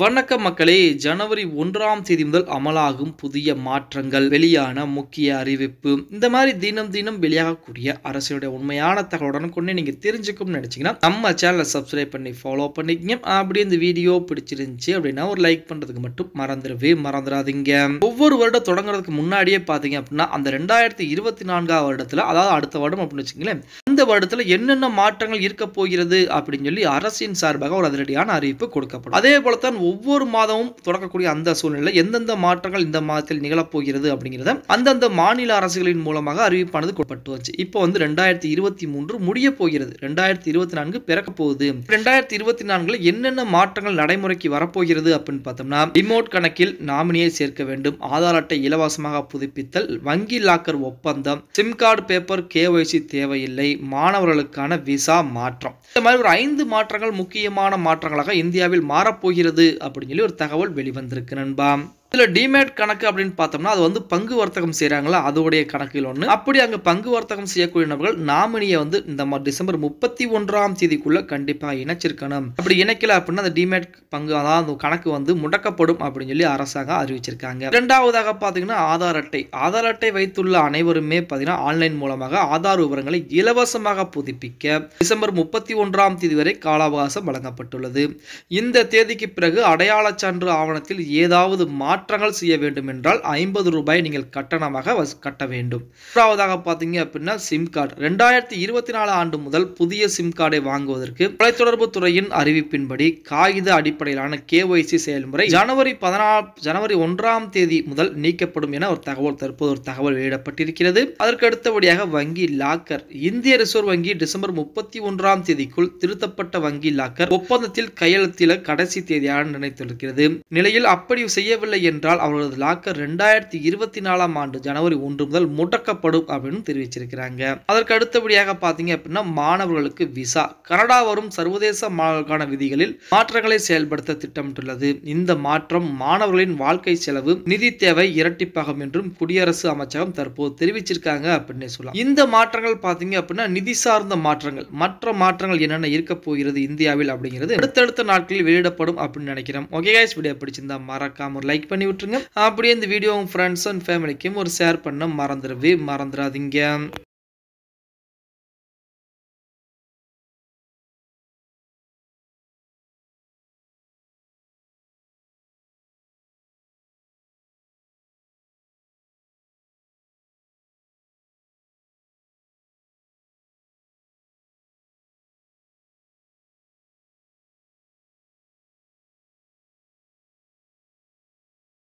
வணக்க மக்களே ஜனவரி ஒன்றாம் தேதி முதல் அமலாகும் புதிய மாற்றங்கள் வெளியான முக்கிய அறிவிப்பு இந்த மாதிரி தினம் தினம் வெளியாகக்கூடிய அரசியலுடைய உண்மையான தகவலுடன் கொண்டு நீங்க தெரிஞ்சுக்கணும்னு நினைச்சீங்கன்னா நம்ம சேனலை சப்ஸ்கிரைப் பண்ணி ஃபாலோ பண்ணிக்கங்க அப்படி இந்த வீடியோ பிடிச்சிருந்துச்சு அப்படின்னா ஒரு லைக் பண்றதுக்கு மட்டும் மறந்துடவே மறந்துடாதீங்க ஒவ்வொரு வருடம் தொடங்குறதுக்கு முன்னாடியே பாத்தீங்க அப்படின்னா அந்த ரெண்டாயிரத்தி இருபத்தி நான்காவது வருடத்துல அதாவது அடுத்த வருடம் அப்படின்னு வச்சுங்களேன் இந்த வருடத்தில் என்னென்ன மாற்றங்கள் இருக்க போகிறது அப்படின்னு சொல்லி அரசின் சார்பாக ஒரு அதிரடியான அறிவிப்பு கொடுக்கப்படும் அதே போலத்தான் ஒவ்வொரு மாதமும் தொடக்கக்கூடிய அந்த சூழ்நிலை எந்தெந்த மாற்றங்கள் இந்த மாதத்தில் நிகழப்போகிறது அப்படிங்கிறத அந்தந்த மாநில அரசுகளின் மூலமாக அறிவிப்பானது கொடுக்கப்பட்டு வச்சு இப்போ வந்து ரெண்டாயிரத்தி இருபத்தி மூன்று முடிய போகிறது ரெண்டாயிரத்தி இருபத்தி நான்கு பிறக்க போகுது ரெண்டாயிரத்தி இருபத்தி நான்குல என்னென்ன மாற்றங்கள் நடைமுறைக்கு வரப்போகிறது அப்படின்னு பார்த்தோம்னா ரிமோட் கணக்கில் நாமினியை சேர்க்க வேண்டும் ஆதார் அட்டை இலவசமாக புதுப்பித்தல் வங்கி லாக்கர் ஒப்பந்தம் சிம் கார்டு பேப்பர் கேஒய்சி தேவையில்லை மாணவர்களுக்கான விசா மாற்றம் இந்த மாதிரி ஒரு ஐந்து மாற்றங்கள் முக்கியமான மாற்றங்களாக இந்தியாவில் மாறப்போகிறது அப்படின்னு சொல்லி ஒரு தகவல் வெளிவந்திருக்கு நண்பா இதில் டிமேட் கணக்கு அப்படின்னு பார்த்தோம்னா அது வந்து பங்கு வர்த்தகம் செய்கிறாங்களா அதோடைய கணக்கில் ஒன்று அப்படி அங்கே பங்கு வர்த்தகம் செய்யக்கூடிய நபர்கள் நாமினியை வந்து இந்த டிசம்பர் முப்பத்தி ஒன்றாம் தேதிக்குள்ள கண்டிப்பாக இணைச்சிருக்கணும் அப்படி இணைக்கல அப்படின்னா அந்த டிமேட் பங்கு அதாவது கணக்கு வந்து முடக்கப்படும் அப்படின்னு சொல்லி அரசாங்கம் அறிவிச்சிருக்காங்க இரண்டாவதாக பார்த்தீங்கன்னா ஆதார் அட்டை ஆதார் அட்டை வைத்துள்ள அனைவருமே பார்த்தீங்கன்னா ஆன்லைன் மூலமாக ஆதார் விவரங்களை இலவசமாக புதுப்பிக்க டிசம்பர் முப்பத்தி ஒன்றாம் தேதி வரை கால அவகாசம் வழங்கப்பட்டுள்ளது இந்த தேதிக்கு பிறகு அடையாள சான்று ஆவணத்தில் ஏதாவது மாற்ற மாற்றங்கள் செய்ய வேண்டும் என்றால் ஐம்பது ரூபாய் நீங்கள் கட்டணமாக கட்ட வேண்டும் மூன்றாவதாக பார்த்தீங்க அப்படின்னா சிம் கார்டு ரெண்டாயிரத்தி இருபத்தி நாலு ஆண்டு முதல் புதிய சிம் கார்டை வாங்குவதற்கு தொலைத்தொடர்பு துறையின் அறிவிப்பின்படி காகித அடிப்படையிலான கேஒய்சி செயல்முறை ஜனவரி பதினா ஜனவரி ஒன்றாம் தேதி முதல் நீக்கப்படும் என ஒரு தகவல் தற்போது ஒரு தகவல் வெளியிடப்பட்டிருக்கிறது அதற்கு அடுத்தபடியாக வங்கி லாக்கர் இந்திய ரிசர்வ் வங்கி டிசம்பர் முப்பத்தி ஒன்றாம் தேதிக்குள் திருத்தப்பட்ட வங்கி லாக்கர் ஒப்பந்தத்தில் கையெழுத்தில கடைசி தேதியாக நினைத்திருக்கிறது நிலையில் அப்படி செய்யவில்லை என்றால் அவர்களது லாக்கர் ரெண்டாயிரத்தி இருபத்தி நாலாம் ஆண்டு ஜனவரி ஒன்று முதல் முடக்கப்படும் அப்படின்னு தெரிவிச்சிருக்கிறாங்க அதற்கு அடுத்தபடியாக பார்த்தீங்க அப்படின்னா மாணவர்களுக்கு விசா கனடா வரும் சர்வதேச மாணவர்களுக்கான விதிகளில் மாற்றங்களை செயல்படுத்த திட்டமிட்டுள்ளது இந்த மாற்றம் மாணவர்களின் வாழ்க்கை செலவு நிதி தேவை இரட்டிப்பாகும் என்றும் குடியரசு அமைச்சகம் தற்போது தெரிவிச்சிருக்காங்க அப்படின்னு சொல்லலாம் இந்த மாற்றங்கள் பார்த்தீங்க அப்படின்னா நிதி சார்ந்த மாற்றங்கள் மற்ற மாற்றங்கள் என்னென்ன இருக்க போகிறது இந்தியாவில் அப்படிங்கிறது அடுத்தடுத்த நாட்களில் வெளியிடப்படும் அப்படின்னு நினைக்கிறோம் ஓகே கைஸ் வீடியோ பிடிச்சிருந்தா மறக்காம லைக் பண்ணி பண்ணி விட்டுருங்க அப்படியே இந்த வீடியோ உங்கள் ஃப்ரெண்ட்ஸ் அண்ட் ஃபேமிலிக்கும் ஒரு ஷேர் பண்ண மறந்துடுவே மறந்துடாதீங்க